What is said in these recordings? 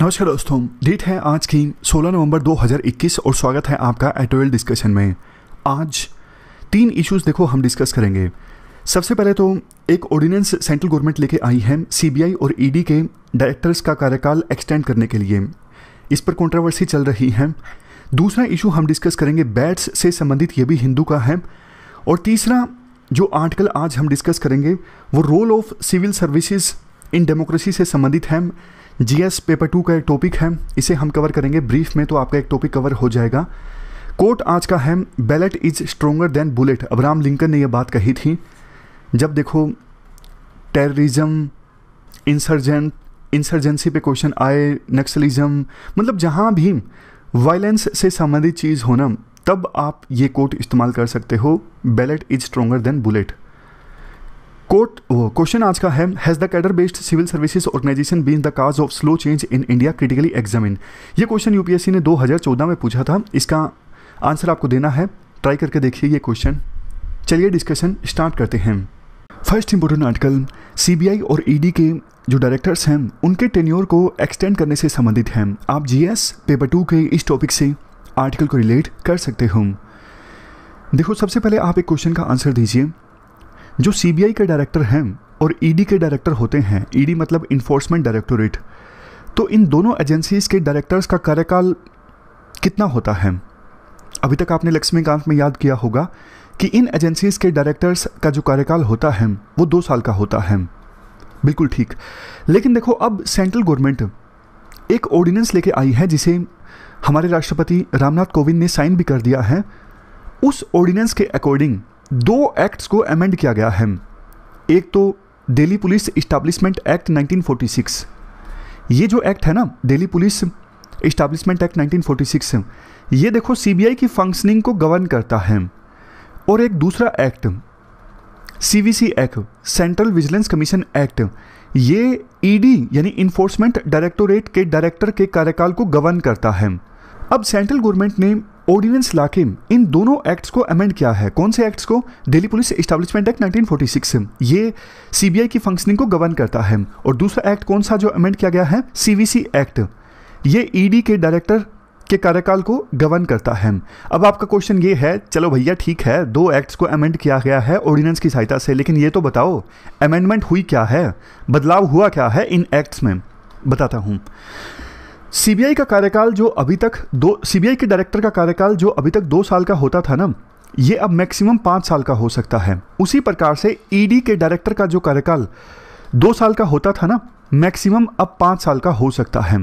नमस्कार दोस्तों डेट है आज की 16 नवंबर 2021 और स्वागत है आपका एटोरियल डिस्कशन में आज तीन इश्यूज देखो हम डिस्कस करेंगे सबसे पहले तो एक ऑर्डिनेंस सेंट्रल गवर्नमेंट लेके आई है सीबीआई और ईडी e के डायरेक्टर्स का कार्यकाल एक्सटेंड करने के लिए इस पर कंट्रोवर्सी चल रही है दूसरा इशू हम डिस्कस करेंगे बैट्स से संबंधित ये भी हिंदू का है और तीसरा जो आर्टिकल आज हम डिस्कस करेंगे वो role of civil services in democracy से संबंधित है जीएस पेपर टू का एक टॉपिक है इसे हम कवर करेंगे ब्रीफ में तो आपका एक टॉपिक कवर हो जाएगा कोर्ट आज का है ballot is stronger than bullet Abraham Lincoln ने यह बात कही थी जब देखो टेररिज्म इंसर्जेंट इंसर्जेंसी पे क्वेश्चन आए नक्सलिज्म मतलब जहाँ भी वायलेंस से संबंधित चीज़ हो ना तब आप ये कोट इस्तेमाल कर सकते हो ballot is stronger than bullet quote question आज का है has the cadre based civil services organisation been the cause of slow change in India critically examine ये क्वेश्चन यूपीएससी ने 2014 में पूछा था इसका आंसर आपको देना है ट्राई करके देखिए ये क्वेश्चन चलिए डिस्कशन स्टार्ट करते हैं फर्स्ट इंपोर्टेंट आर्टिकल सीबीआई और ईडी e के जो डायरेक्टर्स हैं उनके टेन्योर को एक्सटेंड करने से संबंधित हैं आप जीएस पेपर टू के इस टॉपिक से आर्टिकल को रिलेट कर सकते हो देखो सबसे पहले आप एक क्वेश्चन का आंसर दीजिए जो सीबीआई के डायरेक्टर हैं और ईडी e के डायरेक्टर होते हैं ईडी e मतलब इन्फोर्समेंट डायरेक्टोरेट तो इन दोनों एजेंसीज़ के डायरेक्टर्स का कार्यकाल कितना होता है अभी तक आपने लक्ष्मीकांत में याद किया होगा कि इन एजेंसीज़ के डायरेक्टर्स का जो कार्यकाल होता है वो दो साल का होता है बिल्कुल ठीक लेकिन देखो अब सेंट्रल गवर्नमेंट एक ऑर्डिनेंस लेके आई है जिसे हमारे राष्ट्रपति रामनाथ कोविंद ने साइन भी कर दिया है उस ऑर्डिनेंस के अकॉर्डिंग दो एक्ट्स को अमेंड किया गया है एक तो दिल्ली पुलिस इस्टाब्लिशमेंट एक्ट 1946 ये जो एक्ट है ना Delhi police establishment act 1946 six ये देखो सीबीआई की फंक्शनिंग को गवर्न करता है और एक दूसरा act CVC act central vigilance commission act ये ईडी e यानी इन्फोर्समेंट डायरेक्टोरेट के डायरेक्टर के कार्यकाल को गवर्न करता है अब सेंट्रल गवर्नमेंट ने ऑर्डिनेंस लाकिम इन दोनों एक्ट्स को अमेंड किया है कौन से एक्ट्स को दिल्ली पुलिस एस्टेब्लिशमेंट एक्ट 1946 ये सीबीआई की फंक्शनिंग को गवर्न करता है और दूसरा एक्ट कौन सा जो अमेंड किया गया है सीवीसी एक्ट ये ईडी e के डायरेक्टर के कार्यकाल को गवर्न करता है अब आपका क्वेश्चन ये है चलो भैया ठीक है दो एक्ट्स को अमेंड किया गया है ऑर्डिनेंस की सहायता से लेकिन ये तो बताओ अमेंडमेंट हुई क्या है बदलाव हुआ क्या है इन एक्ट्स में बताता हूँ सीबीआई का कार्यकाल जो अभी तक दो सीबीआई के डायरेक्टर का कार्यकाल जो अभी तक दो साल का होता था ना ये अब मैक्सिमम पाँच साल का हो सकता है उसी प्रकार से ईडी e के डायरेक्टर का जो कार्यकाल दो साल का होता था ना मैक्सिमम अब पाँच साल का हो सकता है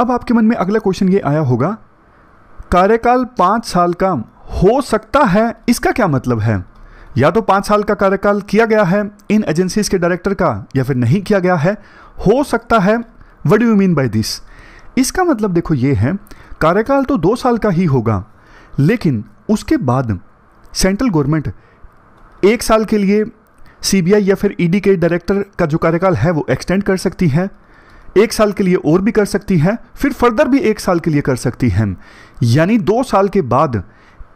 अब आपके मन में अगला क्वेश्चन ये आया होगा कार्यकाल पाँच साल का हो सकता है इसका क्या मतलब है या तो पाँच साल का कार्यकाल किया गया है इन एजेंसीज के डायरेक्टर का या फिर नहीं किया गया है हो सकता है what you mean by this इसका मतलब देखो ये है कार्यकाल तो दो साल का ही होगा लेकिन उसके बाद सेंट्रल गवर्नमेंट एक साल के लिए सीबीआई या फिर ईडी e के डायरेक्टर का जो कार्यकाल है वो एक्सटेंड कर सकती है एक साल के लिए और भी कर सकती है फिर फर्दर भी एक साल के लिए कर सकती है यानी दो साल के बाद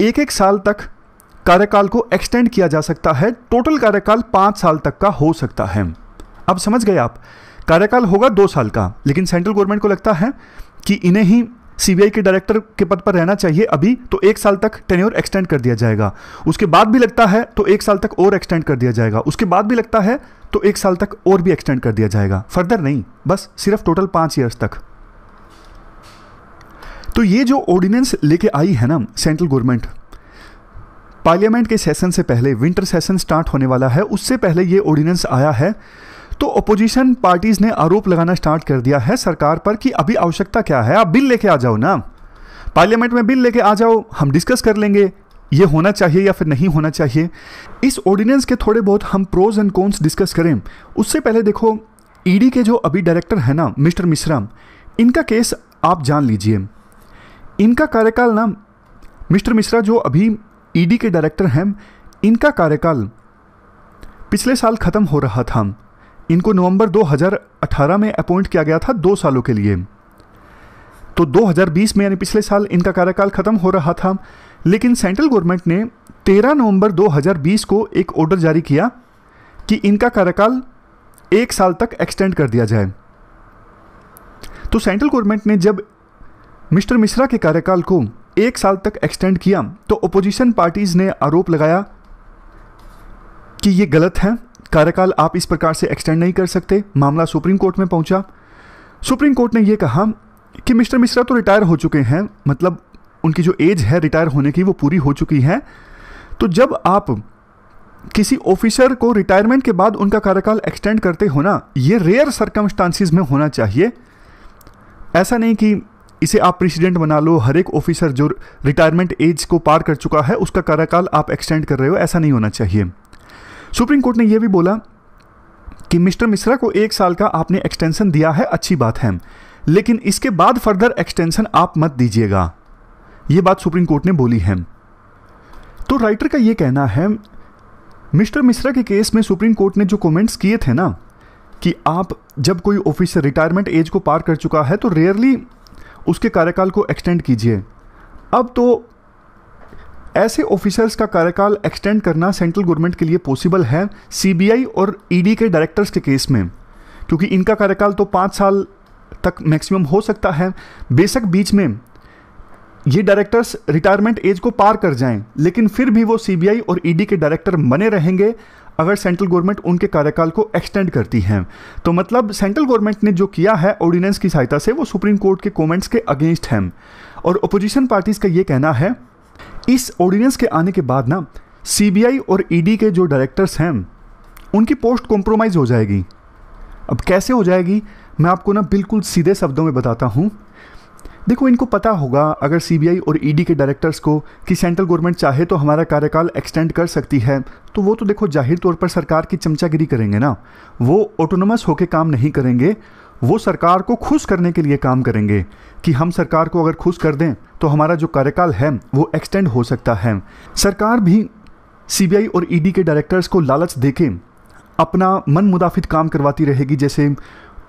एक एक साल तक कार्यकाल को एक्सटेंड किया जा सकता है टोटल कार्यकाल पाँच साल तक का हो सकता है अब समझ गए आप कार्यकाल होगा दो साल का लेकिन सेंट्रल गवर्नमेंट को लगता है कि इन्हें ही सीबीआई के डायरेक्टर के पद पर रहना चाहिए अभी तो एक साल तक टेन्योर एक्सटेंड कर दिया जाएगा उसके बाद भी लगता है तो एक साल तक और एक्सटेंड कर दिया जाएगा उसके बाद भी लगता है तो एक साल तक और भी एक्सटेंड कर दिया जाएगा फर्दर नहीं बस सिर्फ टोटल पांच ईयर्स तक तो ये जो ऑर्डिनेंस लेके आई है ना सेंट्रल गवर्नमेंट पार्लियामेंट के सेशन से पहले विंटर सेशन स्टार्ट होने वाला है उससे पहले ये ऑर्डिनेंस आया है तो ओपोजिशन पार्टीज ने आरोप लगाना स्टार्ट कर दिया है सरकार पर कि अभी आवश्यकता क्या है आप बिल लेके आ जाओ ना पार्लियामेंट में बिल लेके आ जाओ हम डिस्कस कर लेंगे ये होना चाहिए या फिर नहीं होना चाहिए इस ऑर्डिनेंस के थोड़े बहुत हम प्रोज एंड कॉन्स डिस्कस करें उससे पहले देखो ईडी e के जो अभी डायरेक्टर है ना मिस्टर मिश्रा इनका केस आप जान लीजिए इनका कार्यकाल ना मिस्टर मिश्रा जो अभी ईडी e के डायरेक्टर हैं इनका कार्यकाल पिछले साल ख़त्म हो रहा था इनको नवंबर 2018 में अपॉइंट किया गया था दो सालों के लिए तो 2020 में यानी पिछले साल इनका कार्यकाल ख़त्म हो रहा था लेकिन सेंट्रल गवर्नमेंट ने 13 नवंबर 2020 को एक ऑर्डर जारी किया कि इनका कार्यकाल एक साल तक एक्सटेंड कर दिया जाए तो सेंट्रल गवर्नमेंट ने जब मिस्टर मिश्रा के कार्यकाल को एक साल तक एक्सटेंड किया तो ओपोजिशन पार्टीज़ ने आरोप लगाया कि ये गलत है कार्यकाल आप इस प्रकार से एक्सटेंड नहीं कर सकते मामला सुप्रीम कोर्ट में पहुंचा सुप्रीम कोर्ट ने यह कहा कि मिस्टर मिश्रा तो रिटायर हो चुके हैं मतलब उनकी जो एज है रिटायर होने की वो पूरी हो चुकी है तो जब आप किसी ऑफिसर को रिटायरमेंट के बाद उनका कार्यकाल एक्सटेंड करते हो ना ये रेयर सर्कमस्टांसिस में होना चाहिए ऐसा नहीं कि इसे आप प्रेसिडेंट बना लो हर एक ऑफिसर जो रिटायरमेंट एज को पार कर चुका है उसका कार्यकाल आप एक्सटेंड कर रहे हो ऐसा नहीं होना चाहिए सुप्रीम कोर्ट ने यह भी बोला कि मिस्टर मिश्रा को एक साल का आपने एक्सटेंशन दिया है अच्छी बात है लेकिन इसके बाद फर्दर एक्सटेंशन आप मत दीजिएगा ये बात सुप्रीम कोर्ट ने बोली है तो राइटर का यह कहना है मिस्टर मिश्रा के केस में सुप्रीम कोर्ट ने जो कमेंट्स किए थे ना कि आप जब कोई ऑफिसर रिटायरमेंट एज को पार कर चुका है तो रेयरली उसके कार्यकाल को एक्सटेंड कीजिए अब तो ऐसे ऑफिसर्स का कार्यकाल एक्सटेंड करना सेंट्रल गवर्नमेंट के लिए पॉसिबल है सीबीआई और ईडी e के डायरेक्टर्स के केस में क्योंकि इनका कार्यकाल तो पाँच साल तक मैक्सिमम हो सकता है बेशक बीच में ये डायरेक्टर्स रिटायरमेंट एज को पार कर जाएं लेकिन फिर भी वो सीबीआई और ईडी e के डायरेक्टर बने रहेंगे अगर सेंट्रल गवर्नमेंट उनके कार्यकाल को एक्सटेंड करती है तो मतलब सेंट्रल गवर्नमेंट ने जो किया है ऑर्डिनेंस की सहायता से वो सुप्रीम कोर्ट के कमेंट्स के अगेंस्ट हैं और अपोजिशन पार्टीज़ का ये कहना है इस ऑर्डिनेंस के आने के बाद ना सीबीआई और ईडी e के जो डायरेक्टर्स हैं उनकी पोस्ट कॉम्प्रोमाइज़ हो जाएगी अब कैसे हो जाएगी मैं आपको ना बिल्कुल सीधे शब्दों में बताता हूँ देखो इनको पता होगा अगर सीबीआई और ईडी e के डायरेक्टर्स को कि सेंट्रल गवर्नमेंट चाहे तो हमारा कार्यकाल एक्सटेंड कर सकती है तो वो तो देखो जाहिर तौर पर सरकार की चमचागिरी करेंगे ना वो ऑटोनमस होकर काम नहीं करेंगे वो सरकार को खुश करने के लिए काम करेंगे कि हम सरकार को अगर खुश कर दें तो हमारा जो कार्यकाल है वो एक्सटेंड हो सकता है सरकार भी सीबीआई और ईडी e के डायरेक्टर्स को लालच देके अपना मन मुदाफित काम करवाती रहेगी जैसे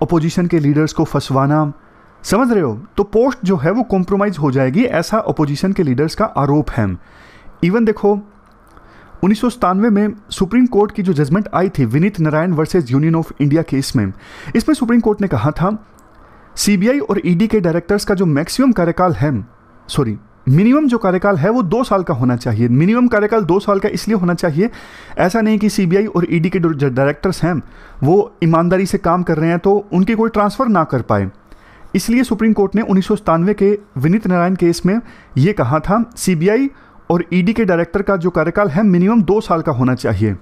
अपोजिशन के लीडर्स को फंसवाना समझ रहे हो तो पोस्ट जो है वो कॉम्प्रोमाइज़ हो जाएगी ऐसा अपोजिशन के लीडर्स का आरोप है इवन देखो उन्नीस में सुप्रीम कोर्ट की जो जजमेंट आई थी Vineet Narayan versus union of India case में इसमें सुप्रीम कोर्ट ने कहा था सीबीआई और ईडी के डायरेक्टर्स का जो मैक्सिमम कार्यकाल है सॉरी मिनिमम जो कार्यकाल है वो दो साल का होना चाहिए मिनिमम कार्यकाल दो साल का इसलिए होना चाहिए ऐसा नहीं कि सीबीआई और ईडी के जो डायरेक्टर्स हैं वो ईमानदारी से काम कर रहे हैं तो उनकी कोई ट्रांसफ़र ना कर पाए इसलिए सुप्रीम कोर्ट ने उन्नीस के विनीत नारायण केस में ये कहा था सीबीआई और ईडी e के डायरेक्टर का जो कार्यकाल है मिनिमम दो साल का होना चाहिए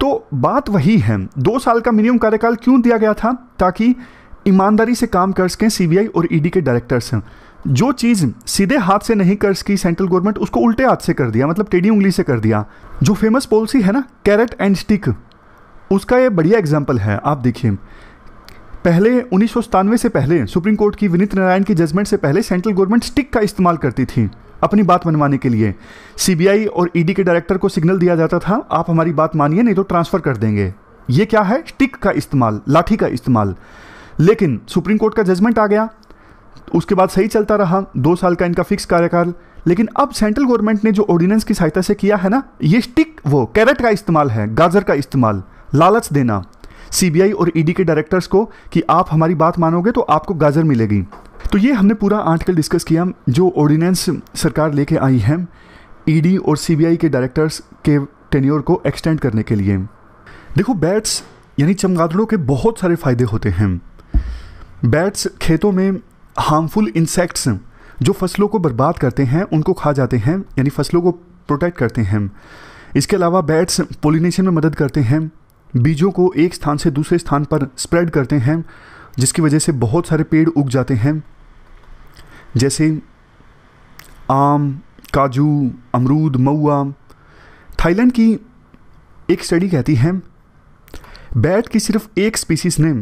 तो बात वही है दो साल का मिनिमम कार्यकाल क्यों दिया गया था ताकि ईमानदारी से काम कर सकें सीबीआई और ईडी e के डायरेक्टर्स जो चीज़ सीधे हाथ से नहीं कर सकी सेंट्रल गवर्नमेंट उसको उल्टे हाथ से कर दिया मतलब टेढ़ी उंगली से कर दिया जो फेमस पॉलिसी है ना कैरेट एंड स्टिक उसका ये बढ़िया एग्जाम्पल है आप देखिए पहले उन्नीस से पहले सुप्रीम कोर्ट की विनीत नारायण की जजमेंट से पहले सेंट्रल गवर्नमेंट स्टिक का इस्तेमाल करती थी अपनी बात मनवाने के लिए सीबीआई और ईडी e के डायरेक्टर को सिग्नल दिया जाता था आप हमारी बात मानिए नहीं तो ट्रांसफ़र कर देंगे ये क्या है स्टिक का इस्तेमाल लाठी का इस्तेमाल लेकिन सुप्रीम कोर्ट का जजमेंट आ गया उसके बाद सही चलता रहा दो साल का इनका फिक्स कार्यकाल लेकिन अब सेंट्रल गवर्नमेंट ने जो ऑर्डिनेंस की सहायता से किया है ना ये स्टिक वो कैरेट का इस्तेमाल है गाजर का इस्तेमाल लालच देना सीबीआई और ईडी e के डायरेक्टर्स को कि आप हमारी बात मानोगे तो आपको गाजर मिलेगी तो ये हमने पूरा आर्टिकल डिस्कस किया जो ऑर्डिनेंस सरकार लेके आई है ईडी e और सीबीआई के डायरेक्टर्स के टेन्योर को एक्सटेंड करने के लिए देखो बैट्स यानी चमगादड़ों के बहुत सारे फ़ायदे होते हैं बैट्स खेतों में हार्मफुल इंसेक्ट्स जो फसलों को बर्बाद करते हैं उनको खा जाते हैं यानी फसलों को प्रोटेक्ट करते हैं इसके अलावा बैट्स पोलिनेशन में मदद करते हैं बीजों को एक स्थान से दूसरे स्थान पर स्प्रेड करते हैं जिसकी वजह से बहुत सारे पेड़ उग जाते हैं जैसे आम काजू अमरूद मऊआ थाईलैंड की एक स्टडी कहती है बैट की सिर्फ एक स्पीसीज ने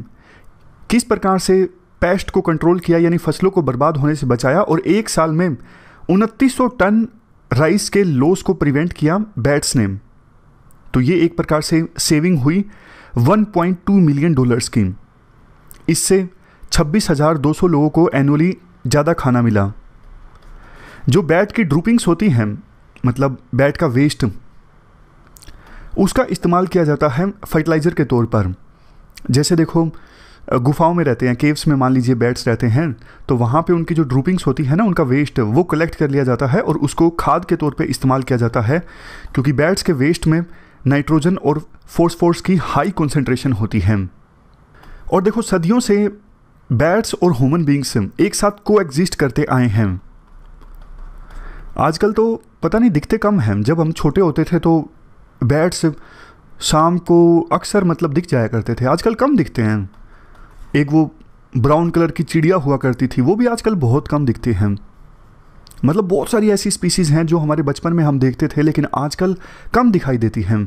किस प्रकार से पेस्ट को कंट्रोल किया यानी फसलों को बर्बाद होने से बचाया और एक साल में उनतीस टन राइस के लॉस को प्रिवेंट किया बैट्स ने तो ये एक प्रकार से सेविंग हुई 1.2 मिलियन डॉलर्स की इससे 26,200 लोगों को एनुअली ज़्यादा खाना मिला जो बैट की ड्रूपिंग्स होती हैं मतलब बैट का वेस्ट उसका इस्तेमाल किया जाता है फर्टिलाइज़र के तौर पर जैसे देखो गुफाओं में रहते हैं केव्स में मान लीजिए बैट्स रहते हैं तो वहाँ पे उनकी जो ड्रूपिंग्स होती है ना उनका वेस्ट वो कलेक्ट कर लिया जाता है और उसको खाद के तौर पे इस्तेमाल किया जाता है क्योंकि बैट्स के वेस्ट में नाइट्रोजन और फोर्स की हाई कंसंट्रेशन होती है और देखो सदियों से बैट्स और ह्यूमन बींग्स एक साथ को एग्जिस्ट करते आए हैं आजकल तो पता नहीं दिखते कम हैं जब हम छोटे होते थे तो बैट्स शाम को अक्सर मतलब दिख जाया करते थे आजकल कम दिखते हैं एक वो ब्राउन कलर की चिड़िया हुआ करती थी वो भी आजकल बहुत कम दिखती हैं मतलब बहुत सारी ऐसी स्पीसीज़ हैं जो हमारे बचपन में हम देखते थे लेकिन आजकल कम दिखाई देती हैं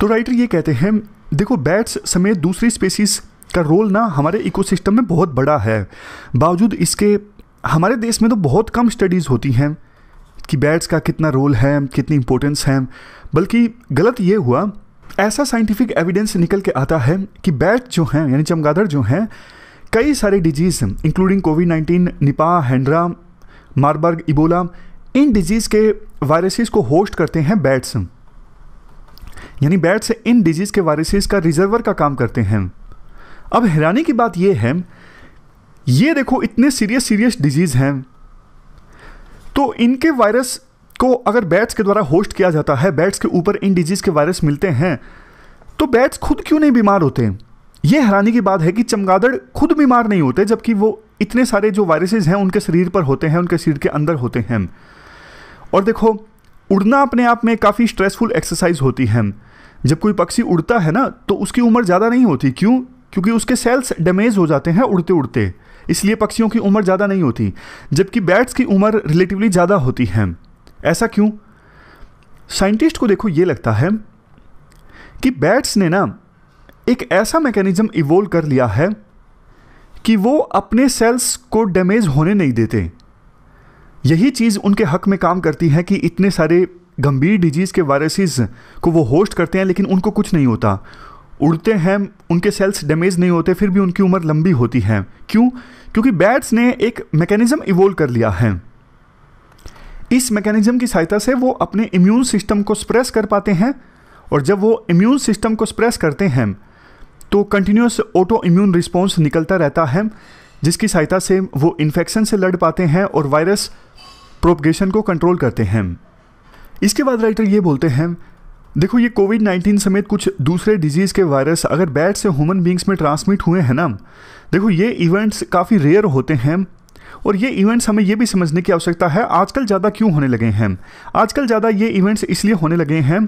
तो राइटर ये कहते हैं देखो बैट्स समेत दूसरी स्पेसीज का रोल ना हमारे इकोसिस्टम में बहुत बड़ा है बावजूद इसके हमारे देश में तो बहुत कम स्टडीज़ होती हैं कि बैट्स का कितना रोल है कितनी इंपॉर्टेंस है बल्कि गलत ये हुआ ऐसा साइंटिफिक एविडेंस निकल के आता है कि बैट जो हैं यानी चमगादड़ जो हैं कई सारे diseases including COVID nineteen Nipah Hendra Marburg Ebola इन डिजीज़ के वायरसेस को होस्ट करते हैं बैट्स यानी बैट्स इन डिजीज़ के वायरसेस का रिजर्वर का काम करते हैं अब हैरानी की बात यह है ये देखो इतने सीरियस सीरियस डिजीज़ हैं तो इनके वायरस को अगर बैट्स के द्वारा होस्ट किया जाता है बैट्स के ऊपर इन डिजीज़ के वायरस मिलते हैं तो बैट्स खुद क्यों नहीं बीमार होते ये हैरानी की बात है कि चमगादड़ खुद बीमार नहीं होते जबकि वो इतने सारे जो वायरसेस हैं उनके शरीर पर होते हैं उनके शरीर के अंदर होते हैं और देखो उड़ना अपने आप में काफ़ी स्ट्रेसफुल एक्सरसाइज होती है जब कोई पक्षी उड़ता है ना तो उसकी उम्र ज़्यादा नहीं होती क्यों क्योंकि उसके सेल्स डैमेज हो जाते हैं उड़ते उड़ते इसलिए पक्षियों की उम्र ज़्यादा नहीं होती जबकि बैट्स की उम्र रिलेटिवली ज़्यादा होती है ऐसा क्यों साइंटिस्ट को देखो ये लगता है कि बैट्स ने ना एक ऐसा मैकेनिज्म इवोल्व कर लिया है कि वो अपने सेल्स को डैमेज होने नहीं देते यही चीज़ उनके हक में काम करती है कि इतने सारे गंभीर डिजीज़ के वायरसेस को वो होस्ट करते हैं लेकिन उनको कुछ नहीं होता उड़ते हैं उनके सेल्स डैमेज नहीं होते फिर भी उनकी उम्र लंबी होती है क्यों क्योंकि बैट्स ने एक मैकेनिज़्म इवोल्व कर लिया है इस मैकेनिज़्म की सहायता से वो अपने इम्यून सिस्टम को स्प्रेस कर पाते हैं और जब वो इम्यून सिस्टम को स्प्रेस करते हैं तो कंटिन्यूस ऑटो इम्यून रिस्पॉन्स निकलता रहता है जिसकी सहायता से वो इन्फेक्शन से लड़ पाते हैं और वायरस प्रोपगेशन को कंट्रोल करते हैं इसके बाद राइटर ये बोलते हैं देखो ये कोविड 19 समेत कुछ दूसरे डिजीज़ के वायरस अगर बैट से ह्यूमन बींग्स में ट्रांसमिट हुए हैं ना देखो ये इवेंट्स काफ़ी रेयर होते हैं और ये इवेंट्स हमें ये भी समझने की आवश्यकता है आजकल ज़्यादा क्यों होने लगे हैं आजकल ज़्यादा ये इवेंट्स इसलिए होने लगे हैं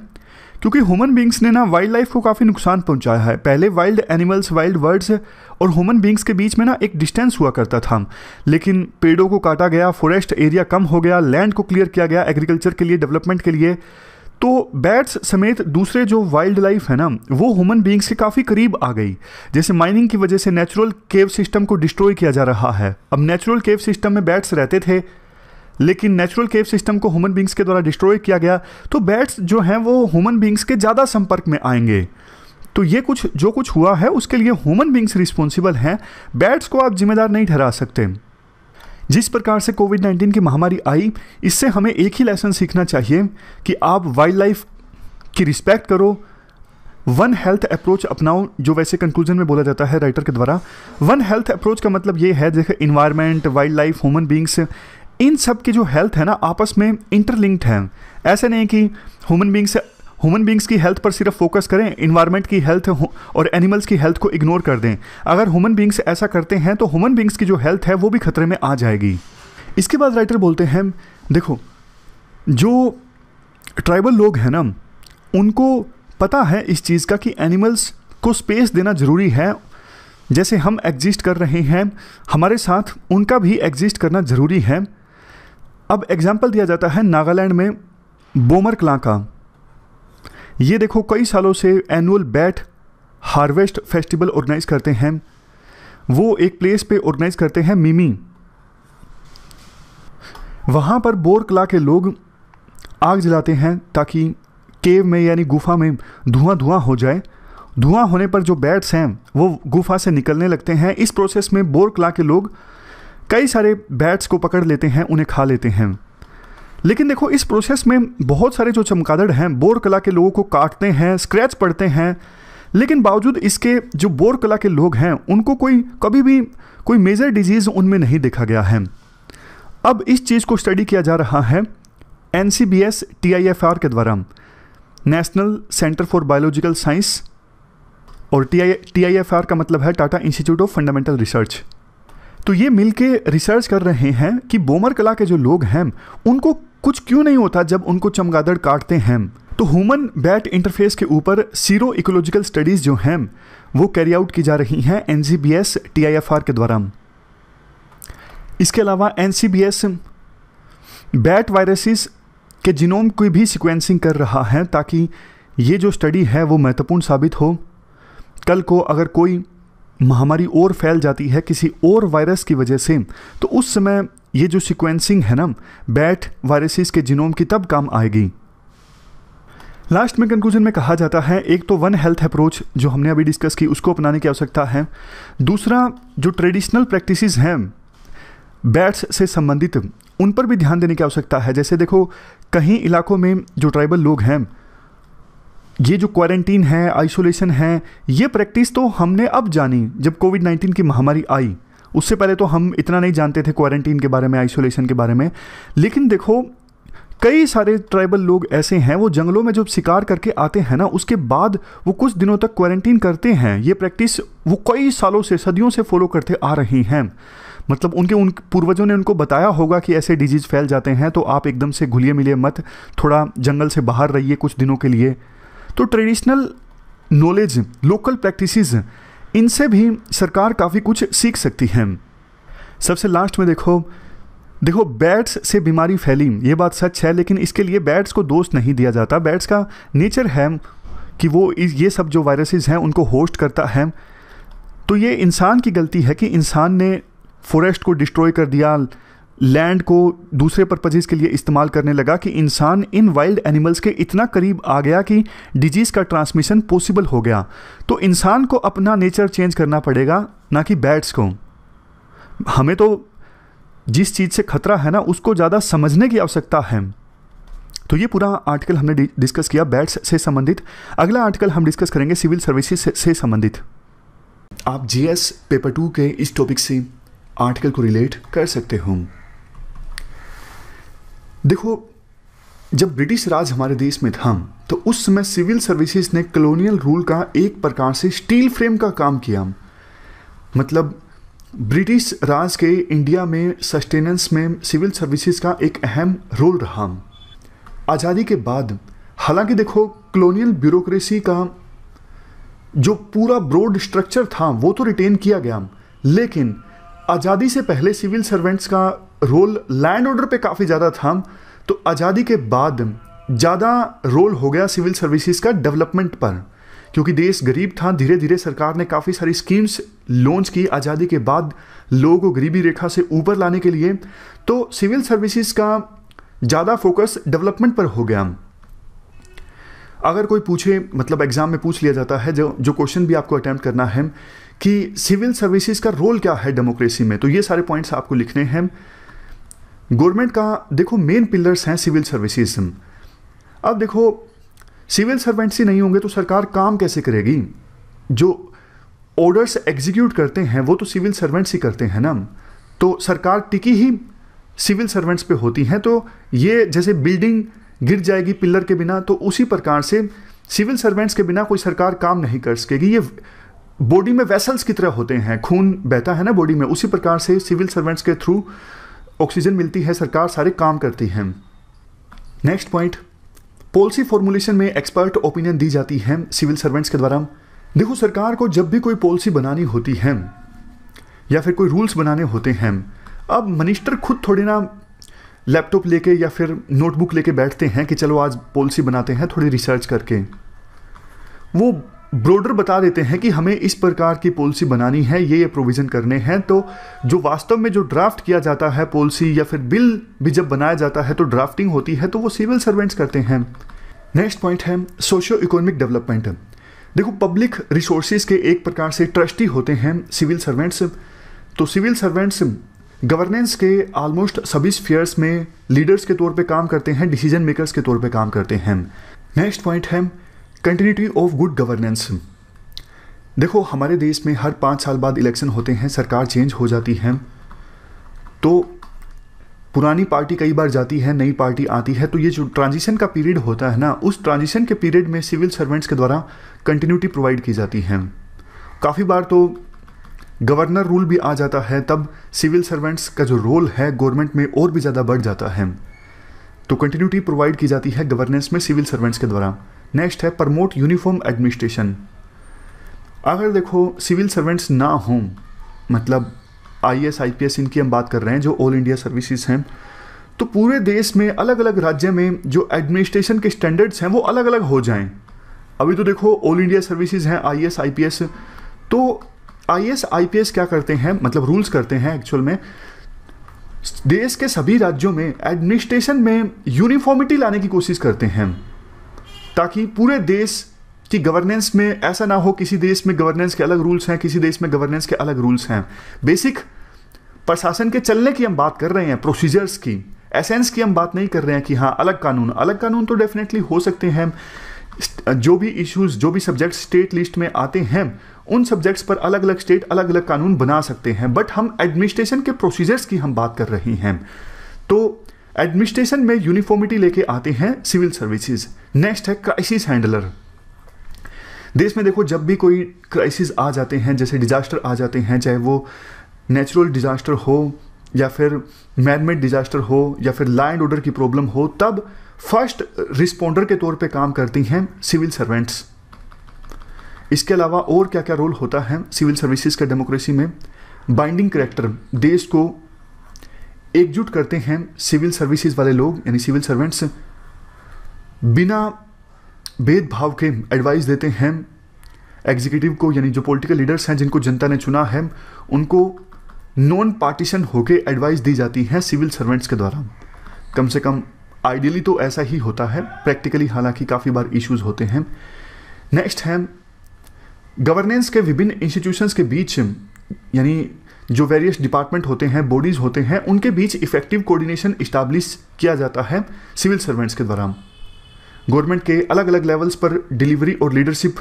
क्योंकि ह्यूमन बींग्स ने ना वाइल्ड लाइफ को काफ़ी नुकसान पहुंचाया है पहले वाइल्ड एनिमल्स वाइल्ड वर्ड्स और ह्यूमन बींग्स के बीच में ना एक डिस्टेंस हुआ करता था लेकिन पेड़ों को काटा गया फॉरेस्ट एरिया कम हो गया लैंड को क्लियर किया गया एग्रीकल्चर के लिए डेवलपमेंट के लिए तो बैट्स समेत दूसरे जो वाइल्ड लाइफ है ना वो ह्यूमन बींग्स के काफ़ी करीब आ गई जैसे माइनिंग की वजह से नेचुरल केव सिस्टम को डिस्ट्रॉय किया जा रहा है अब नेचुरल केव सिस्टम में बैट्स रहते थे लेकिन नेचुरल केव सिस्टम को ह्यूमन बींग्स के द्वारा डिस्ट्रॉय किया गया तो बैट्स जो हैं वो ह्यूमन बींग्स के ज़्यादा संपर्क में आएंगे तो ये कुछ जो कुछ हुआ है उसके लिए ह्यूमन बींग्स रिस्पॉन्सिबल हैं बैट्स को आप जिम्मेदार नहीं ठहरा सकते जिस प्रकार से कोविड 19 की महामारी आई इससे हमें एक ही लेसन सीखना चाहिए कि आप वाइल्ड लाइफ की रिस्पेक्ट करो वन हेल्थ अप्रोच अपनाओ जो वैसे कंक्लूजन में बोला जाता है राइटर के द्वारा वन हेल्थ अप्रोच का मतलब ये है जैसे environment wild life human beings इन सब की जो हेल्थ है ना आपस में इंटरलिंक्ड हैं ऐसे नहीं कि ह्यूमन बींग्स ह्यूमन बींग्स की हेल्थ पर सिर्फ फोकस करें इन्वायरमेंट की हेल्थ और एनिमल्स की हेल्थ को इग्नोर कर दें अगर ह्यूमन बींग्स ऐसा करते हैं तो ह्यूमन बींग्स की जो हेल्थ है वो भी खतरे में आ जाएगी इसके बाद राइटर बोलते हैं देखो जो ट्राइबल लोग हैं ना उनको पता है इस चीज़ का कि एनिमल्स को स्पेस देना ज़रूरी है जैसे हम एग्जिस्ट कर रहे हैं हमारे साथ उनका भी एग्जिस्ट करना ज़रूरी है अब एग्जाम्पल दिया जाता है नागालैंड में बोमर क्ला का ये देखो कई सालों से annual bat harvest festival organise करते हैं वो एक प्लेस पे ऑर्गेनाइज करते हैं मिमी वहाँ पर बोर क्ला के लोग आग जलाते हैं ताकि केव में यानी गुफा में धुआं धुआं हो जाए धुआं होने पर जो बैट्स हैं वो गुफा से निकलने लगते हैं इस प्रोसेस में बोर क्ला के लोग कई सारे बैट्स को पकड़ लेते हैं उन्हें खा लेते हैं लेकिन देखो इस प्रोसेस में बहुत सारे जो चमकादड़ हैं बोर कला के लोगों को काटते हैं स्क्रैच पड़ते हैं लेकिन बावजूद इसके जो बोर कला के लोग हैं उनको कोई कभी भी कोई मेजर डिजीज़ उनमें नहीं देखा गया है अब इस चीज़ को स्टडी किया जा रहा है N C B S T I F R के द्वारा national centre for biological science और T I T I F R का मतलब है Tata institute of fundamental research तो ये मिल रिसर्च कर रहे हैं कि बोमर कला के जो लोग हैं उनको कुछ क्यों नहीं होता जब उनको चमगादड़ काटते हैं तो ह्यूमन बैट इंटरफेस के ऊपर सीरो इकोलॉजिकल स्टडीज़ जो हैं वो कैरी आउट की जा रही हैं N G B S T I F R के द्वारा इसके अलावा N C B S bat viruses के जीनोम की भी सिक्वेंसिंग कर रहा है ताकि ये जो स्टडी है वो महत्वपूर्ण साबित हो कल को अगर कोई महामारी और फैल जाती है किसी और वायरस की वजह से तो उस समय ये जो सिक्वेंसिंग है ना बैट वायरसेस के जिनोम की तब काम आएगी लास्ट में कंक्लूजन में कहा जाता है एक तो वन हेल्थ अप्रोच जो हमने अभी डिस्कस की उसको अपनाने की आवश्यकता है दूसरा जो ट्रेडिशनल प्रैक्टिस हैं बैट्स से संबंधित उन पर भी ध्यान देने की आवश्यकता है जैसे देखो कहीं इलाकों में जो ट्राइबल लोग हैं ये जो क्वारंटीन है आइसोलेशन है ये प्रैक्टिस तो हमने अब जानी जब कोविड नाइन्टीन की महामारी आई उससे पहले तो हम इतना नहीं जानते थे क्वारंटीन के बारे में आइसोलेशन के बारे में लेकिन देखो कई सारे ट्राइबल लोग ऐसे हैं वो जंगलों में जब शिकार करके आते हैं ना उसके बाद वो कुछ दिनों तक क्वारंटीन करते हैं ये प्रैक्टिस वो कई सालों से सदियों से फॉलो करते आ रही हैं मतलब उनके उन पूर्वजों ने उनको बताया होगा कि ऐसे डिजीज़ फैल जाते हैं तो आप एकदम से घुलिए मिलिए मत थोड़ा जंगल से बाहर रहिए कुछ दिनों के लिए तो ट्रेडिशनल नॉलेज लोकल प्रैक्टिसेस इनसे भी सरकार काफ़ी कुछ सीख सकती है सबसे लास्ट में देखो देखो बैट्स से बीमारी फैली ये बात सच है लेकिन इसके लिए बैट्स को दोष नहीं दिया जाता बैट्स का नेचर है कि वो ये सब जो वायरसेस हैं उनको होस्ट करता है तो ये इंसान की गलती है कि इंसान ने फॉरेस्ट को डिस्ट्रॉय कर दिया लैंड को दूसरे पर्पजेज़ के लिए इस्तेमाल करने लगा कि इंसान इन वाइल्ड एनिमल्स के इतना करीब आ गया कि डिजीज़ का ट्रांसमिशन पॉसिबल हो गया तो इंसान को अपना नेचर चेंज करना पड़ेगा ना कि बैट्स को हमें तो जिस चीज़ से खतरा है ना उसको ज़्यादा समझने की आवश्यकता है तो ये पूरा आर्टिकल हमने डिस्कस किया बैट्स से संबंधित अगला आर्टिकल हम डिस्कस करेंगे सिविल सर्विसेज से, संबंधित आप जीएस पेपर टू के इस टॉपिक से आर्टिकल को रिलेट कर सकते हो देखो जब ब्रिटिश राज हमारे देश में था तो उस समय सिविल सर्विसेज ने कलोनियल रूल का एक प्रकार से स्टील फ्रेम का काम किया मतलब ब्रिटिश राज के इंडिया में सस्टेनेंस में सिविल सर्विसेज का एक अहम रोल रहा आज़ादी के बाद हालांकि देखो कलोनियल ब्यूरोक्रेसी का जो पूरा ब्रोड स्ट्रक्चर था वो तो रिटेन किया गया लेकिन आज़ादी से पहले सिविल सर्वेंट्स का रोल लैंड ऑर्डर पे काफ़ी ज़्यादा था तो आज़ादी के बाद ज़्यादा रोल हो गया सिविल सर्विसेज का डेवलपमेंट पर क्योंकि देश गरीब था धीरे धीरे सरकार ने काफ़ी सारी स्कीम्स लॉन्च की आज़ादी के बाद लोगों को गरीबी रेखा से ऊपर लाने के लिए तो सिविल सर्विसेज का ज़्यादा फोकस डेवलपमेंट पर हो गया अगर कोई पूछे मतलब एग्ज़ाम में पूछ लिया जाता है जो जो क्वेश्चन भी आपको अटैम्प्ट करना है कि सिविल सर्विसेज का रोल क्या है डेमोक्रेसी में तो ये सारे पॉइंट्स आपको लिखने हैं गवर्नमेंट का देखो मेन पिलर्स हैं सिविल सर्विसेज अब देखो सिविल सर्वेंट्स ही नहीं होंगे तो सरकार काम कैसे करेगी जो ऑर्डर्स एग्जीक्यूट करते हैं वो तो सिविल सर्वेंट्स ही करते हैं ना तो सरकार टिकी ही सिविल सर्वेंट्स पे होती हैं तो ये जैसे बिल्डिंग गिर जाएगी पिलर के बिना तो उसी प्रकार से सिविल सर्वेंट्स के बिना कोई सरकार काम नहीं कर सकेगी ये बॉडी में वेसल्स की तरह होते हैं खून बहता है ना बॉडी में उसी प्रकार से सिविल सर्वेंट्स के थ्रू ऑक्सीजन मिलती है सरकार सारे काम करती है नेक्स्ट पॉइंट पॉलिसी फॉर्मुलेशन में एक्सपर्ट ओपिनियन दी जाती है सिविल सर्वेंट्स के द्वारा देखो सरकार को जब भी कोई पॉलिसी बनानी होती है या फिर कोई रूल्स बनाने होते हैं अब मिनिस्टर खुद थोड़े ना लैपटॉप लेके या फिर नोटबुक लेके बैठते हैं कि चलो आज पॉलिसी बनाते हैं थोड़ी रिसर्च करके वो ब्रोडर बता देते हैं कि हमें इस प्रकार की पॉलिसी बनानी है ये ये प्रोविज़न करने हैं तो जो वास्तव में जो ड्राफ्ट किया जाता है पॉलिसी या फिर बिल भी जब बनाया जाता है तो ड्राफ्टिंग होती है तो वो सिविल सर्वेंट्स करते हैं नेक्स्ट पॉइंट है सोशियो इकोनॉमिक डेवलपमेंट देखो पब्लिक रिसोर्सेज के एक प्रकार से ट्रस्टी होते हैं सिविल सर्वेंट्स तो सिविल सर्वेंट्स गवर्नेंस के ऑलमोस्ट सभी स्फेयर्स में लीडर्स के तौर पे काम करते हैं डिसीजन मेकर्स के तौर पे काम करते हैं नेक्स्ट पॉइंट है कंटिन्यूटी ऑफ गुड गवर्नेंस देखो हमारे देश में हर पाँच साल बाद इलेक्शन होते हैं सरकार चेंज हो जाती है तो पुरानी पार्टी कई बार जाती है नई पार्टी आती है तो ये जो ट्रांजिशन का पीरियड होता है ना उस ट्रांजिशन के पीरियड में सिविल सर्वेंट्स के द्वारा कंटिन्यूटी प्रोवाइड की जाती है काफ़ी बार तो गवर्नर रूल भी आ जाता है तब सिविल सर्वेंट्स का जो रोल है गवर्नमेंट में और भी ज़्यादा बढ़ जाता है तो कंटिन्यूटी प्रोवाइड की जाती है गवर्नेंस में सिविल सर्वेंट्स के द्वारा नेक्स्ट है प्रमोट यूनिफॉर्म एडमिनिस्ट्रेशन अगर देखो सिविल सर्वेंट्स ना हों मतलब I S I P S इनकी हम बात कर रहे हैं जो ऑल इंडिया सर्विसेज हैं तो पूरे देश में अलग अलग राज्य में जो एडमिनिस्ट्रेशन के स्टैंडर्ड्स हैं वो अलग अलग हो जाएं अभी तो देखो ऑल इंडिया सर्विसेज हैं I S I P S तो I S I P S क्या करते हैं मतलब रूल्स करते हैं एक्चुअल में देश के सभी राज्यों में एडमिनिस्ट्रेशन में यूनिफॉर्मिटी लाने की कोशिश करते हैं ताकि पूरे देश की गवर्नेंस में ऐसा ना हो किसी देश में गवर्नेंस के अलग रूल्स हैं किसी देश में गवर्नेंस के अलग रूल्स हैं बेसिक प्रशासन के चलने की हम बात कर रहे हैं प्रोसीजर्स की एसेंस की हम बात नहीं कर रहे हैं कि हाँ अलग कानून अलग कानून तो डेफिनेटली हो सकते हैं जो भी इश्यूज जो भी सब्जेक्ट स्टेट लिस्ट में आते हैं उन सब्जेक्ट्स पर अलग अलग स्टेट अलग अलग कानून बना सकते हैं बट हम एडमिनिस्ट्रेशन के प्रोसीजर्स की हम बात कर रहे हैं तो एडमिनिस्ट्रेशन में यूनिफॉर्मिटी लेके आते हैं सिविल सर्विसेज़ नेक्स्ट है क्राइसिस हैंडलर देश में देखो जब भी कोई क्राइसिस आ जाते हैं जैसे डिजास्टर आ जाते हैं चाहे वो नेचुरल डिजास्टर हो या फिर मैनमेड डिजास्टर हो या फिर लॉ ऑर्डर की प्रॉब्लम हो तब फर्स्ट रिस्पोंडर के तौर पे काम करती हैं सिविल सर्वेंट्स इसके अलावा और क्या क्या रोल होता है सिविल सर्विसेज का डेमोक्रेसी में बाइंडिंग करेक्टर देश को एकजुट करते हैं सिविल सर्विसेज वाले लोग यानी सिविल सर्वेंट्स बिना भेदभाव के एडवाइस देते हैं एग्जीक्यूटिव को यानी जो पॉलिटिकल लीडर्स हैं जिनको जनता ने चुना है उनको नॉन पार्टीशन होकर एडवाइस दी जाती है सिविल सर्वेंट्स के द्वारा कम से कम आइडियली तो ऐसा ही होता है प्रैक्टिकली हालांकि काफ़ी बार इश्यूज होते हैं नेक्स्ट है गवर्नेंस के विभिन्न इंस्टीट्यूशंस के बीच यानी जो वेरियस डिपार्टमेंट होते हैं बॉडीज़ होते हैं उनके बीच इफेक्टिव कोऑर्डिनेशन इस्टाब्लिश किया जाता है सिविल सर्वेंट्स के द्वारा गवर्नमेंट के अलग अलग लेवल्स पर डिलीवरी और लीडरशिप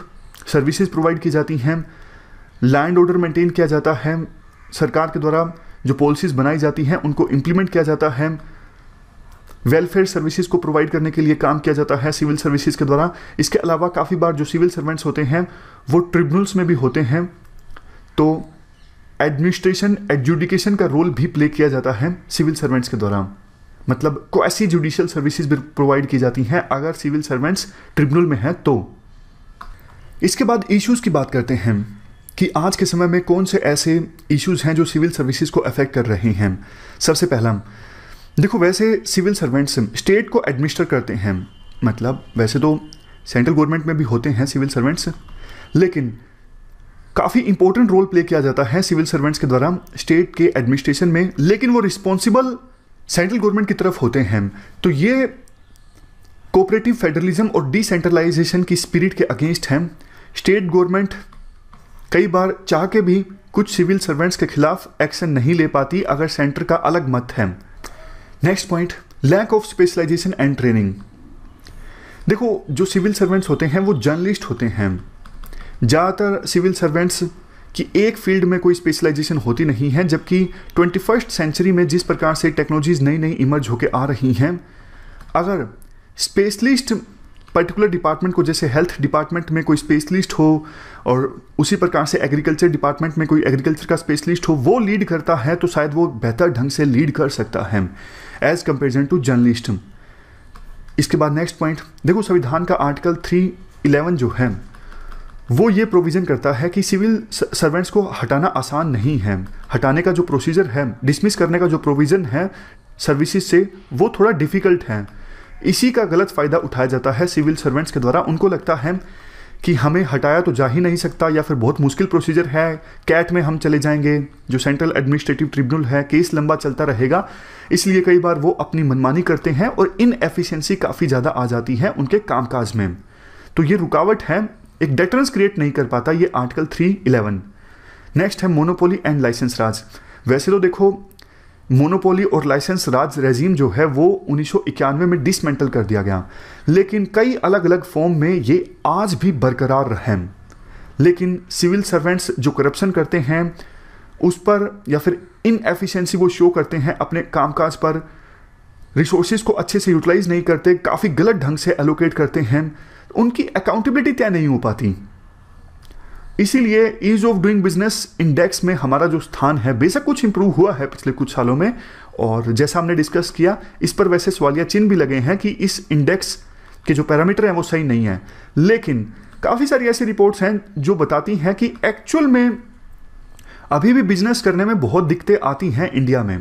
सर्विसेज प्रोवाइड की जाती हैं लैंड ऑर्डर मेंटेन किया जाता है सरकार के द्वारा जो पॉलिसीज़ बनाई जाती हैं उनको इम्प्लीमेंट किया जाता है वेलफेयर सर्विसेज को प्रोवाइड करने के लिए काम किया जाता है सिविल सर्विसेज के द्वारा इसके अलावा काफ़ी बार जो सिविल सर्वेंट्स होते हैं वो ट्रिब्यूनल्स में भी होते हैं तो एडमिनिस्ट्रेशन एडजुडिकेशन का रोल भी प्ले किया जाता है सिविल सर्वेंट्स के द्वारा मतलब को ऐसी जुडिशियल सर्विसेज प्रोवाइड की जाती हैं अगर सिविल सर्वेंट्स ट्रिब्यूनल में हैं तो इसके बाद इश्यूज़ की बात करते हैं कि आज के समय में कौन से ऐसे इश्यूज़ हैं जो सिविल सर्विसेज को अफेक्ट कर रहे हैं सबसे पहला देखो वैसे सिविल सर्वेंट्स स्टेट को एडमिनिस्टर करते हैं मतलब वैसे तो सेंट्रल गवर्नमेंट में भी होते हैं सिविल सर्वेंट्स लेकिन काफ़ी इंपॉर्टेंट रोल प्ले किया जाता है सिविल सर्वेंट्स के द्वारा स्टेट के एडमिनिस्ट्रेशन में लेकिन वो रिस्पॉन्सिबल सेंट्रल गवर्नमेंट की तरफ होते हैं तो ये कोऑपरेटिव फेडरलिज्म और डिसेंट्रलाइजेशन की स्पिरिट के अगेंस्ट हैं स्टेट गवर्नमेंट कई बार चाह के भी कुछ सिविल सर्वेंट्स के खिलाफ एक्शन नहीं ले पाती अगर सेंटर का अलग मत है next point lack of specialisation and training देखो जो सिविल सर्वेंट्स होते हैं वो जर्नलिस्ट होते हैं ज़्यादातर सिविल सर्वेंट्स कि एक फील्ड में कोई स्पेशलाइजेशन होती नहीं है जबकि ट्वेंटी फर्स्ट सेंचुरी में जिस प्रकार से टेक्नोलॉजीज नई नई इमर्ज होकर आ रही हैं अगर स्पेशलिस्ट पर्टिकुलर डिपार्टमेंट को जैसे हेल्थ डिपार्टमेंट में कोई स्पेशलिस्ट हो और उसी प्रकार से एग्रीकल्चर डिपार्टमेंट में कोई एग्रीकल्चर का स्पेशलिस्ट हो वो लीड करता है तो शायद वो बेहतर ढंग से लीड कर सकता है एज कंपेरिजन टू जर्नलिस्ट इसके बाद नेक्स्ट पॉइंट देखो संविधान का आर्टिकल थ्री इलेवन जो है वो ये प्रोविज़न करता है कि सिविल सर्वेंट्स को हटाना आसान नहीं है हटाने का जो प्रोसीजर है डिसमिस करने का जो प्रोविज़न है सर्विसेज से वो थोड़ा डिफ़िकल्ट है इसी का गलत फ़ायदा उठाया जाता है सिविल सर्वेंट्स के द्वारा उनको लगता है कि हमें हटाया तो जा ही नहीं सकता या फिर बहुत मुश्किल प्रोसीजर है कैट में हम चले जाएंगे जो सेंट्रल एडमिनिस्ट्रेटिव ट्रिब्यूनल है केस लंबा चलता रहेगा इसलिए कई बार वो अपनी मनमानी करते हैं और इन एफिशिएंसी काफ़ी ज़्यादा आ जाती है उनके कामकाज में तो ये रुकावट है एक डेटरेंस क्रिएट नहीं कर पाता ये आर्टिकल थ्री इलेवन नेक्स्ट है मोनोपोली एंड लाइसेंस राज वैसे तो देखो मोनोपोली और लाइसेंस राज रेजीम जो है वो उन्नीस में डिसमेंटल कर दिया गया लेकिन कई अलग अलग फॉर्म में ये आज भी बरकरार रहें लेकिन सिविल सर्वेंट्स जो करप्शन करते हैं उस पर या फिर इनएफिशिएंसी वो शो करते हैं अपने कामकाज पर रिसोर्सेज को अच्छे से यूटिलाइज नहीं करते काफ़ी गलत ढंग से एलोकेट करते हैं उनकी अकाउंटेबिलिटी तय नहीं हो पाती इसीलिए ease of doing business index में हमारा जो स्थान है बेशक कुछ इंप्रूव हुआ है पिछले कुछ सालों में और जैसा हमने डिस्कस किया इस पर वैसे सवालिया चिन्ह भी लगे हैं कि इस इंडेक्स के जो पैरामीटर हैं वो सही नहीं है लेकिन काफ़ी सारी ऐसी रिपोर्ट्स हैं जो बताती हैं कि एक्चुअल में अभी भी बिजनेस करने में बहुत दिक्कतें आती हैं इंडिया में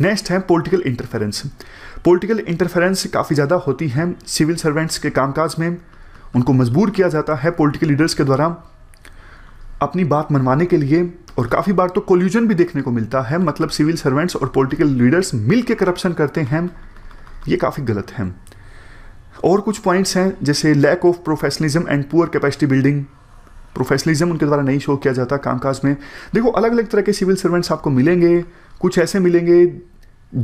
नेक्स्ट है पॉलिटिकल इंटरफेरेंस पॉलिटिकल इंटरफेरेंस काफ़ी ज़्यादा होती हैं सिविल सर्वेंट्स के कामकाज में उनको मजबूर किया जाता है पॉलिटिकल लीडर्स के द्वारा अपनी बात मनवाने के लिए और काफ़ी बार तो कोल्यूजन भी देखने को मिलता है मतलब सिविल सर्वेंट्स और पॉलिटिकल लीडर्स मिल करप्शन करते हैं ये काफ़ी गलत है और कुछ पॉइंट्स हैं जैसे lack of professionalism and poor capacity building professionalism उनके द्वारा नहीं शो किया जाता कामकाज में देखो अलग अलग तरह के सिविल सर्वेंट्स आपको मिलेंगे कुछ ऐसे मिलेंगे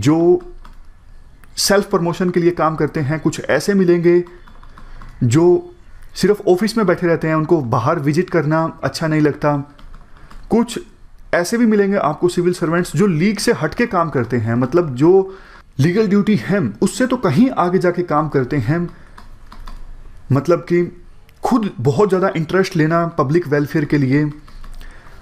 जो सेल्फ प्रमोशन के लिए काम करते हैं कुछ ऐसे मिलेंगे जो सिर्फ ऑफिस में बैठे रहते हैं उनको बाहर विजिट करना अच्छा नहीं लगता कुछ ऐसे भी मिलेंगे आपको सिविल सर्वेंट्स जो लीग से हट के काम करते हैं मतलब जो लीगल ड्यूटी है उससे तो कहीं आगे जाके काम करते हैं मतलब कि खुद बहुत ज़्यादा इंटरेस्ट लेना पब्लिक वेलफेयर के लिए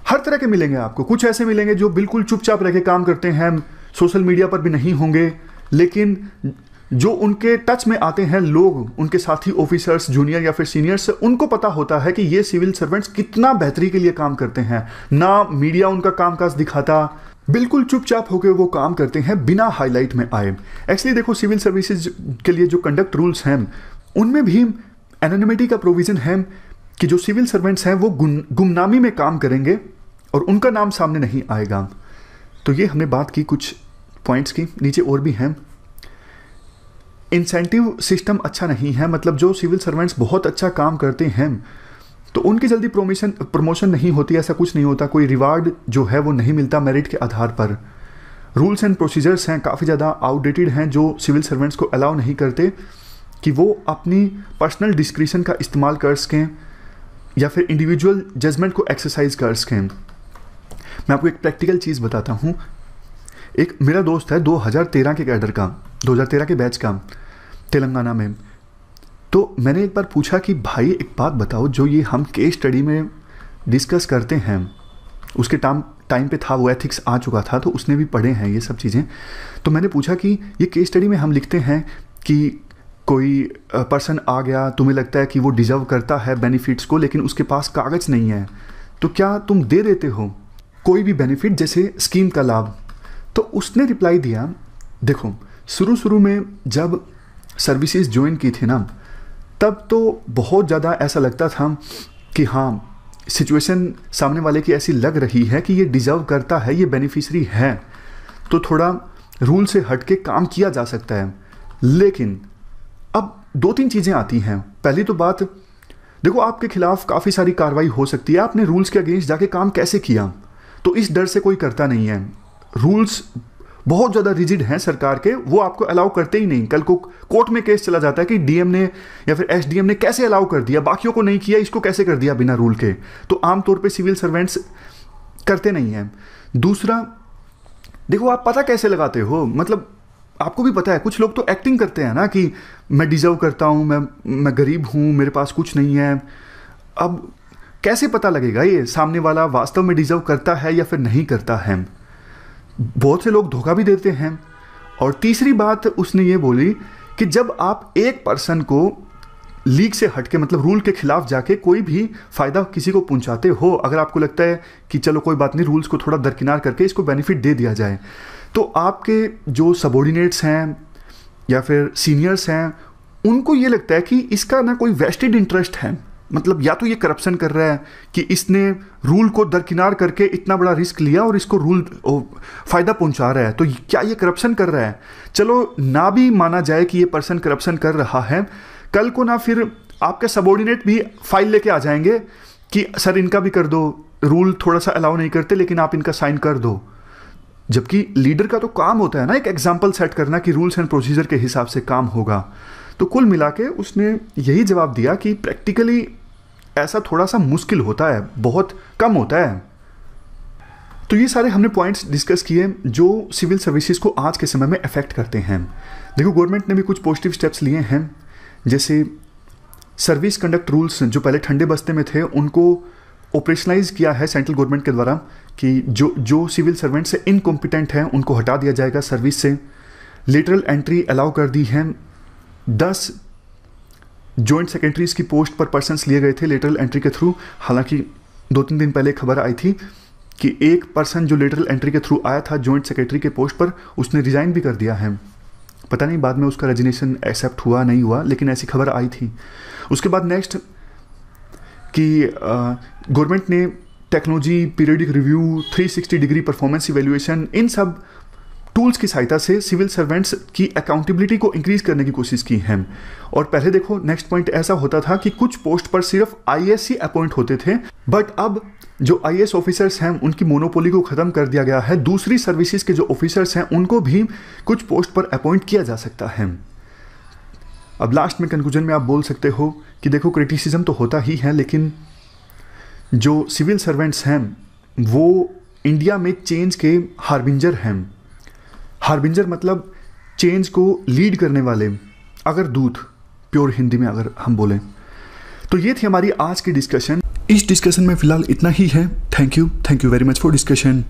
हर तरह के मिलेंगे आपको कुछ ऐसे मिलेंगे जो बिल्कुल चुपचाप रह के काम करते हैं सोशल मीडिया पर भी नहीं होंगे लेकिन जो उनके टच में आते हैं लोग उनके साथी ऑफिसर्स जूनियर या फिर सीनियर्स उनको पता होता है कि ये सिविल सर्वेंट्स कितना बेहतरी के लिए काम करते हैं ना मीडिया उनका कामकाज दिखाता बिल्कुल चुपचाप होकर वो काम करते हैं बिना हाईलाइट में आए एक्चुअली देखो सिविल सर्विसेज के लिए जो कंडक्ट रूल्स हैं उनमें भी एनोनिमिटी का प्रोविज़न है कि जो सिविल सर्वेंट्स हैं वो गुमनामी में काम करेंगे और उनका नाम सामने नहीं आएगा तो ये हमने बात की कुछ पॉइंट्स की नीचे और भी हैं इंसेंटिव सिस्टम अच्छा नहीं है मतलब जो सिविल सर्वेंट्स बहुत अच्छा काम करते हैं तो उनकी जल्दी प्रोमोशन प्रमोशन नहीं होती ऐसा कुछ नहीं होता कोई रिवार्ड जो है वो नहीं मिलता मेरिट के आधार पर रूल्स एंड प्रोसीजर्स हैं काफ़ी ज़्यादा आउटडेटेड हैं जो सिविल सर्वेंट्स को अलाउ नहीं करते कि वो अपनी पर्सनल डिस्क्रिशन का इस्तेमाल कर सकें या फिर इंडिविजुअल जजमेंट को एक्सरसाइज कर सकें मैं आपको एक प्रैक्टिकल चीज़ बताता हूँ एक मेरा दोस्त है 2013 के कैडर का 2013 के बैच का तेलंगाना में तो मैंने एक बार पूछा कि भाई एक बात बताओ जो ये हम केस स्टडी में डिस्कस करते हैं उसके टाइम टाइम पे था वो एथिक्स आ चुका था तो उसने भी पढ़े हैं ये सब चीज़ें तो मैंने पूछा कि ये केस स्टडी में हम लिखते हैं कि कोई पर्सन आ गया तुम्हें लगता है कि वो डिज़र्व करता है बेनिफिट्स को लेकिन उसके पास कागज़ नहीं है तो क्या तुम दे देते हो कोई भी बेनिफिट जैसे स्कीम का लाभ तो उसने रिप्लाई दिया देखो शुरू शुरू में जब सर्विसेज ज्वाइन की थी ना तब तो बहुत ज़्यादा ऐसा लगता था कि हाँ सिचुएशन सामने वाले की ऐसी लग रही है कि ये डिज़र्व करता है ये बेनिफिशरी है तो थोड़ा रूल से हट के काम किया जा सकता है लेकिन अब दो तीन चीज़ें आती हैं पहली तो बात देखो आपके खिलाफ काफ़ी सारी कार्रवाई हो सकती है आपने रूल्स के अगेंस्ट जाके काम कैसे किया तो इस डर से कोई करता नहीं है रूल्स बहुत ज़्यादा रिजिड हैं सरकार के वो आपको अलाउ करते ही नहीं कल को कोर्ट में केस चला जाता है कि डीएम ने या फिर एसडीएम ने कैसे अलाउ कर दिया बाकियों को नहीं किया इसको कैसे कर दिया बिना रूल के तो आमतौर पर सिविल सर्वेंट्स करते नहीं हैं दूसरा देखो आप पता कैसे लगाते हो मतलब आपको भी पता है कुछ लोग तो एक्टिंग करते हैं ना कि मैं डिज़र्व करता हूँ मैं मैं गरीब हूँ मेरे पास कुछ नहीं है अब कैसे पता लगेगा ये सामने वाला वास्तव में डिज़र्व करता है या फिर नहीं करता है बहुत से लोग धोखा भी देते हैं और तीसरी बात उसने ये बोली कि जब आप एक पर्सन को लीग से हटके मतलब रूल के खिलाफ जाके कोई भी फ़ायदा किसी को पहुंचाते हो अगर आपको लगता है कि चलो कोई बात नहीं रूल्स को थोड़ा दरकिनार करके इसको बेनिफिट दे दिया जाए तो आपके जो सबॉर्डिनेट्स हैं या फिर सीनियर्स हैं उनको ये लगता है कि इसका ना कोई वेस्टेड इंटरेस्ट है मतलब या तो ये करप्शन कर रहा है कि इसने रूल को दरकिनार करके इतना बड़ा रिस्क लिया और इसको रूल फ़ायदा पहुंचा रहा है तो क्या ये करप्शन कर रहा है चलो ना भी माना जाए कि ये पर्सन करप्शन कर रहा है कल को ना फिर आपके सबॉर्डिनेट भी फाइल लेके आ जाएंगे कि सर इनका भी कर दो रूल थोड़ा सा अलाउ नहीं करते लेकिन आप इनका साइन कर दो जबकि लीडर का तो काम होता है ना एक एग्जाम्पल सेट करना कि रूल्स एंड प्रोसीजर के हिसाब से काम होगा तो कुल मिला के उसने यही जवाब दिया कि प्रैक्टिकली ऐसा थोड़ा सा मुश्किल होता है बहुत कम होता है तो ये सारे हमने पॉइंट्स डिस्कस किए जो सिविल सर्विसेज को आज के समय में अफेक्ट करते हैं देखो गवर्नमेंट ने भी कुछ पॉजिटिव स्टेप्स लिए हैं जैसे सर्विस कंडक्ट रूल्स जो पहले ठंडे बस्ते में थे उनको ऑपरेशनलाइज किया है सेंट्रल गवर्नमेंट के द्वारा कि जो जो सिविल सर्वेंट से इनकॉम्पिटेंट हैं उनको हटा दिया जाएगा सर्विस से लेटरल एंट्री अलाउ कर दी है दस ज्वाइंट सेक्रेटरीज की पोस्ट पर पर्सन लिए गए थे लेटरल एंट्री के थ्रू हालांकि दो तीन दिन पहले खबर आई थी कि एक पर्सन जो लेटरल एंट्री के थ्रू आया था ज्वाइंट सेक्रेटरी के पोस्ट पर उसने रिज़ाइन भी कर दिया है पता नहीं बाद में उसका रेजिनेशन एक्सेप्ट हुआ नहीं हुआ लेकिन ऐसी खबर आई थी उसके बाद नेक्स्ट कि गवर्नमेंट ने technology periodic review 360 degree performance evaluation इन सब टूल्स की सहायता से सिविल सर्वेंट्स की अकाउंटेबिलिटी को इंक्रीज करने की कोशिश की है और पहले देखो नेक्स्ट पॉइंट ऐसा होता था कि कुछ पोस्ट पर सिर्फ आई ही अपॉइंट होते थे बट अब जो आई ऑफिसर्स हैं उनकी मोनोपोली को ख़त्म कर दिया गया है दूसरी सर्विसेज के जो ऑफिसर्स हैं उनको भी कुछ पोस्ट पर अपॉइंट किया जा सकता है अब लास्ट में कंक्लूजन में आप बोल सकते हो कि देखो क्रिटिसिज्म तो होता ही है लेकिन जो सिविल सर्वेंट्स हैं वो इंडिया में चेंज के हार्बिंजर हैं हारबिंजर मतलब चेंज को लीड करने वाले अगर दूत प्योर हिंदी में अगर हम बोलें तो ये थी हमारी आज की डिस्कशन इस डिस्कशन में फिलहाल इतना ही है thank you thank you very much for discussion